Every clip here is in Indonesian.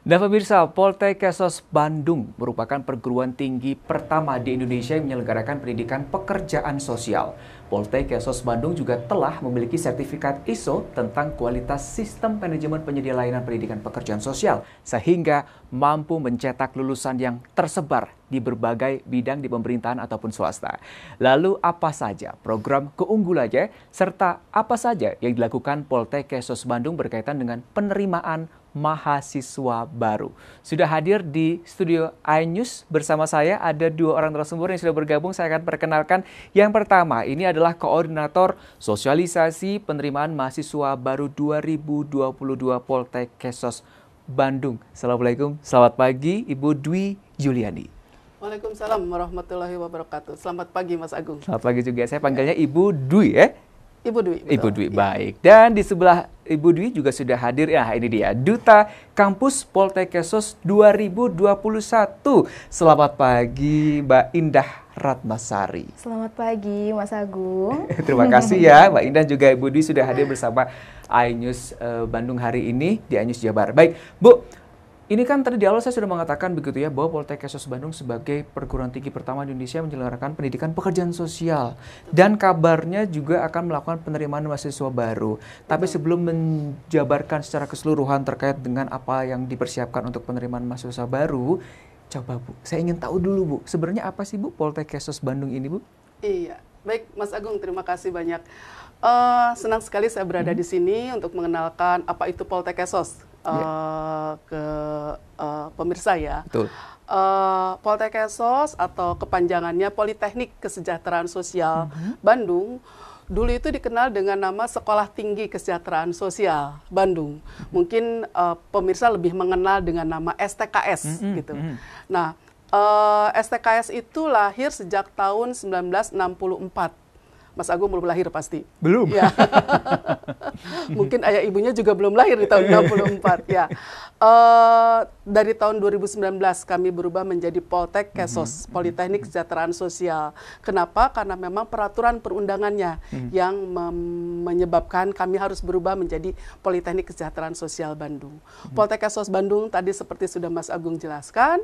Nah pemirsa, Poltekesos Bandung merupakan perguruan tinggi pertama di Indonesia yang menyelenggarakan pendidikan pekerjaan sosial. Poltekesos Bandung juga telah memiliki sertifikat ISO tentang kualitas sistem manajemen penyedia layanan pendidikan pekerjaan sosial, sehingga mampu mencetak lulusan yang tersebar di berbagai bidang di pemerintahan ataupun swasta. Lalu apa saja program keunggulannya serta apa saja yang dilakukan Poltekesos Bandung berkaitan dengan penerimaan mahasiswa baru. Sudah hadir di studio iNews bersama saya ada dua orang narasumber yang sudah bergabung. Saya akan perkenalkan yang pertama ini adalah koordinator sosialisasi penerimaan mahasiswa baru 2022 Poltek Kesos Bandung. Assalamualaikum, selamat pagi Ibu Dwi Yuliani. Waalaikumsalam warahmatullahi wabarakatuh. Selamat pagi Mas Agung. Selamat pagi juga. Saya panggilnya Ibu Dwi ya. Ibu Dwi. Betul. Ibu Dwi, ya. baik. Dan di sebelah Ibu Dwi juga sudah hadir, ya ini dia, Duta Kampus Poltekesos 2021. Selamat pagi Mbak Indah Ratmasari. Selamat pagi Mas Agung. Terima kasih ya Mbak Indah juga Ibu Dwi sudah hadir bersama iNews uh, eh, Bandung hari ini di iNews Jabar. Baik, Bu, ini kan tadi di awal saya sudah mengatakan begitu ya bahwa Poltekesos Bandung sebagai perguruan tinggi pertama di Indonesia menyelenggarakan pendidikan pekerjaan sosial dan kabarnya juga akan melakukan penerimaan mahasiswa baru. Tapi sebelum menjabarkan secara keseluruhan terkait dengan apa yang dipersiapkan untuk penerimaan mahasiswa baru, coba Bu, saya ingin tahu dulu Bu, sebenarnya apa sih Bu Politeknik Bandung ini Bu? Iya, baik Mas Agung terima kasih banyak. Uh, senang sekali saya berada hmm. di sini untuk mengenalkan apa itu Poltekesos uh, ke uh, pemirsa ya. Betul. Uh, Poltek atau kepanjangannya Politeknik Kesejahteraan Sosial mm -hmm. Bandung dulu itu dikenal dengan nama Sekolah Tinggi Kesejahteraan Sosial Bandung. Mhm. Mungkin uh, pemirsa lebih mengenal dengan nama STKS mm -hmm. gitu. Mm -hmm. Nah, uh, STKS itu lahir sejak tahun 1964 Mas Agung belum lahir pasti. Belum. Ya. Mungkin ayah ibunya juga belum lahir di tahun 64 iya. ya. Uh, dari tahun 2019 kami berubah menjadi Poltek mm-hmm. Kesos, mm-hmm. Politeknik Kesejahteraan Sosial. Kenapa? Karena memang peraturan perundangannya mm-hmm. yang menyebabkan kami harus berubah menjadi Politeknik Kesejahteraan Sosial Bandung. Mm-hmm. Poltek Kesos Bandung tadi seperti sudah Mas Agung jelaskan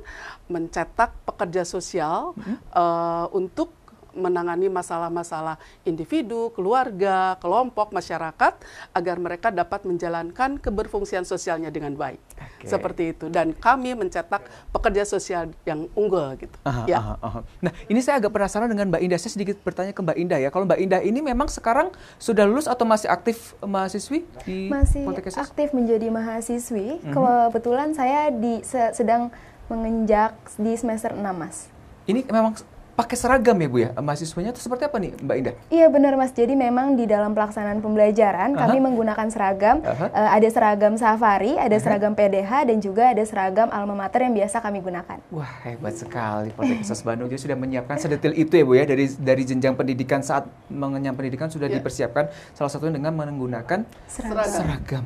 mencetak pekerja sosial mm-hmm. uh, untuk menangani masalah-masalah individu, keluarga, kelompok, masyarakat agar mereka dapat menjalankan keberfungsian sosialnya dengan baik. Okay. Seperti itu. Dan kami mencetak pekerja sosial yang unggul gitu. Aha, ya. aha, aha. Nah, ini saya agak penasaran dengan Mbak Indah. Saya sedikit bertanya ke Mbak Indah ya. Kalau Mbak Indah ini memang sekarang sudah lulus atau masih aktif eh, mahasiswi di Masih aktif menjadi mahasiswi. Mm -hmm. Kebetulan saya di sedang menginjak di semester 6, Mas. Ini memang pakai seragam ya Bu ya mahasiswanya itu seperti apa nih Mbak Indah? Iya benar Mas. Jadi memang di dalam pelaksanaan pembelajaran uh -huh. kami menggunakan seragam. Uh -huh. uh, ada seragam safari, ada uh -huh. seragam PDH dan juga ada seragam alma mater yang biasa kami gunakan. Wah hebat sekali Poltekkesmas Bandung. juga sudah menyiapkan sedetil itu ya Bu ya dari dari jenjang pendidikan saat mengenyam pendidikan sudah yeah. dipersiapkan salah satunya dengan menggunakan seragam. seragam.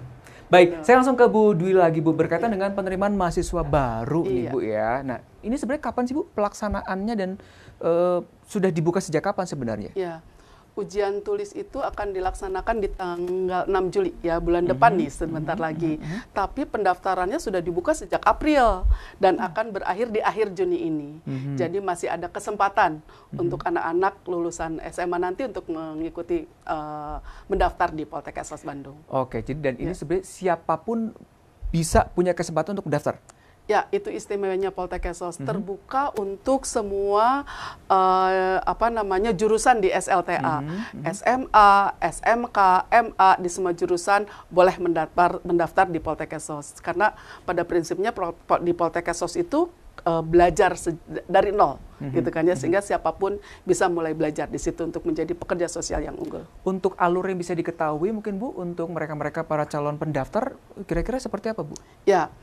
Baik, saya langsung ke Bu Dwi lagi Bu berkaitan iya. dengan penerimaan mahasiswa baru nih iya. Bu ya. Nah, ini sebenarnya kapan sih Bu pelaksanaannya dan uh, sudah dibuka sejak kapan sebenarnya? Iya ujian tulis itu akan dilaksanakan di tanggal 6 Juli ya bulan mm-hmm. depan nih sebentar mm-hmm. lagi. Mm-hmm. Tapi pendaftarannya sudah dibuka sejak April dan mm-hmm. akan berakhir di akhir Juni ini. Mm-hmm. Jadi masih ada kesempatan mm-hmm. untuk anak-anak lulusan SMA nanti untuk mengikuti uh, mendaftar di Poltek SOS Bandung. Oke, jadi dan ini ya. sebenarnya siapapun bisa punya kesempatan untuk mendaftar. Ya, itu istimewanya Poltek Sos mm -hmm. terbuka untuk semua uh, apa namanya jurusan di SLTA, mm -hmm. SMA, SMK, MA di semua jurusan boleh mendaftar mendaftar di Poltekkesos Sos karena pada prinsipnya di Poltekkesos Sos itu uh, belajar dari nol mm-hmm. gitu kan ya mhm. sehingga siapapun bisa mulai belajar di situ untuk menjadi pekerja sosial yang unggul. Untuk alur yang bisa diketahui mungkin Bu untuk mereka-mereka para calon pendaftar kira-kira seperti apa Bu? Ya.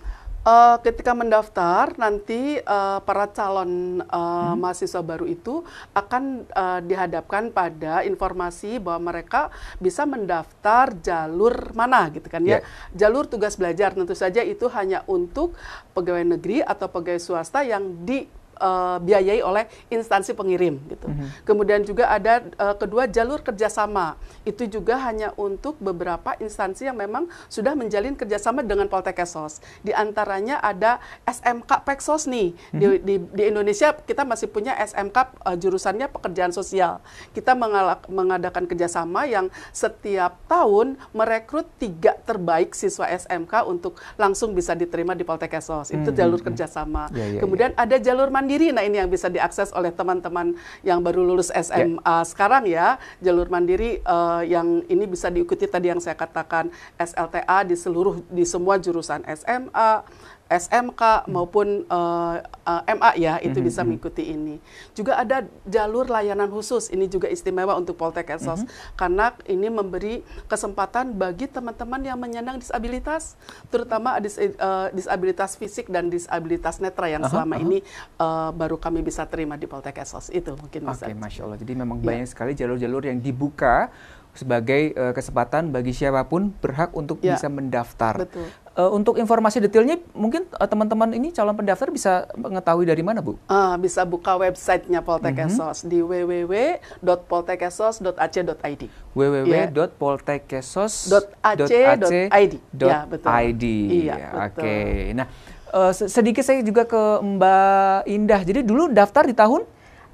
Uh, ketika mendaftar nanti uh, para calon uh, hmm. mahasiswa baru itu akan uh, dihadapkan pada informasi bahwa mereka bisa mendaftar jalur mana gitu kan yeah. ya. Jalur tugas belajar tentu saja itu hanya untuk pegawai negeri atau pegawai swasta yang di dibiayai eh, oleh instansi pengirim gitu. Mm -hmm. Kemudian juga ada uh, kedua jalur kerjasama itu juga hanya untuk beberapa instansi yang memang sudah menjalin kerjasama dengan Poltekesos. Di antaranya ada SMK Peksos nih mm -hmm. di, mhm. di, di Indonesia kita masih punya SMK uh, eh, jurusannya pekerjaan sosial. Kita mengalak, mengadakan kerjasama yang setiap tahun merekrut tiga terbaik siswa SMK untuk langsung bisa diterima di Poltekesos. Mm -hmm. Itu mhm, jalur mhm. kerjasama. Yeah, yeah, Kemudian yeah. ada jalur manusia mandiri. Nah, ini yang bisa diakses oleh teman-teman yang baru lulus SMA yeah. sekarang ya. Jalur mandiri uh, yang ini bisa diikuti tadi yang saya katakan SLTA di seluruh di semua jurusan SMA SMK maupun uh, uh, eh, MA ya itu mm-hmm. bisa mhm. mengikuti ini. Juga ada jalur layanan khusus ini juga istimewa untuk Poltek Esos mm-hmm. karena ini memberi kesempatan bagi teman-teman yang menyandang disabilitas terutama dis, uh, disabilitas fisik dan disabilitas netra yang -huh, selama -huh. ini uh, baru kami bisa terima di Poltek Esos itu mungkin Oke, okay, Masya Allah. Jadi memang yeah. banyak sekali jalur-jalur yang dibuka sebagai uh, kesempatan bagi siapapun berhak untuk ya. bisa mendaftar. Betul. Uh, untuk informasi detailnya, mungkin eh, teman-teman uh, ini calon pendaftar bisa mengetahui dari mana, Bu? Uh, bisa buka websitenya Poltekesos mhm. mm -hmm. di www.poltekesos.ac.id. www.poltekesos.ac.id. Ya, betul. ID. Iya, iya, oke. Okay. Nah, uh, sedikit saya juga ke Mbak Indah. Jadi dulu daftar di tahun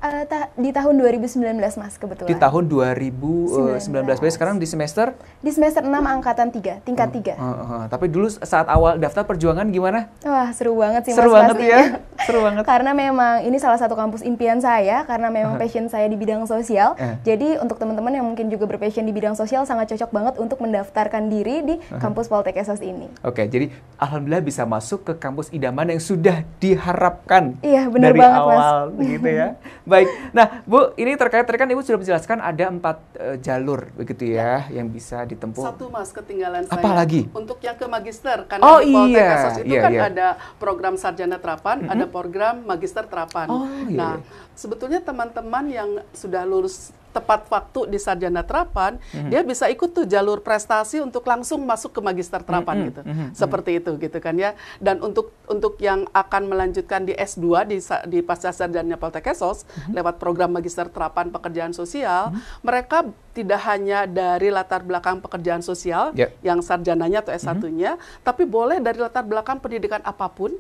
Uh, ta di tahun 2019 mas kebetulan. Di tahun 2019 eh, mas sekarang di semester? Di semester 6 angkatan 3, tingkat uh, 3. Uh, uh, uh. Tapi dulu saat awal daftar perjuangan gimana? Wah seru banget sih seru mas banget ya, seru banget. karena memang ini salah satu kampus impian saya, karena memang uh passion saya di bidang sosial. Uh. Jadi untuk teman-teman yang mungkin juga berpassion di bidang sosial sangat cocok banget untuk mendaftarkan diri di uh kampus Poltek Esas ini. Oke, okay, jadi alhamdulillah bisa masuk ke kampus idaman yang sudah diharapkan. Iya benar banget awal, mas. Dari awal gitu ya. Baik. Nah, Bu, ini terkait tadi kan Ibu sudah menjelaskan ada empat uh, jalur begitu ya, ya yang bisa ditempuh. Satu Mas ketinggalan saya. Apalagi? Untuk yang ke magister karena oh, di iya. itu iya, kan iya. ada program sarjana terapan, mm -hmm. ada program magister terapan. Oh, iya. Nah, iya. sebetulnya teman-teman yang sudah lulus tepat waktu di sarjana terapan, mm-hmm. dia bisa ikut tuh jalur prestasi untuk langsung masuk ke magister mhm, terapan mm-hmm. gitu. Mm-hmm. Seperti itu gitu kan ya. Dan untuk untuk yang akan melanjutkan di S2 di di pasca sarjana Poltekesos mm-hmm. lewat program magister terapan pekerjaan sosial, mm-hmm. mereka tidak hanya dari latar belakang pekerjaan sosial yep. Ya. yang sarjananya atau S1-nya, mm-hmm. tapi boleh dari latar belakang pendidikan apapun,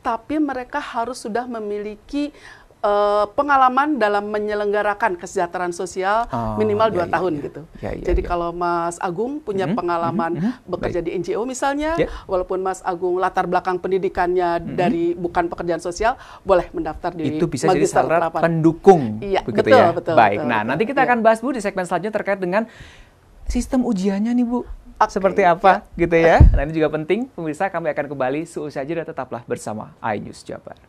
tapi mereka harus sudah memiliki uh, pengalaman dalam menyelenggarakan kesejahteraan sosial oh, minimal iya, dua ya, tahun ya, gitu. Ya, ya, Jadi ya. kalau Mas Agung punya hmm, pengalaman hmm, hmm, bekerja Baik. di NGO misalnya, ya. walaupun Mas Agung latar belakang pendidikannya hmm. dari bukan pekerjaan sosial, boleh mendaftar di Itu bisa jadi syarat pendukung. Iya, betul, ya. Betul, Baik. Betul, nah, betul, nanti kita iya. akan bahas Bu di segmen selanjutnya terkait dengan sistem ujiannya nih Bu. Okay. Seperti iya. apa gitu ya. Nah ini juga penting. Pemirsa kami akan kembali seusai jeda tetaplah bersama iNews Jabar.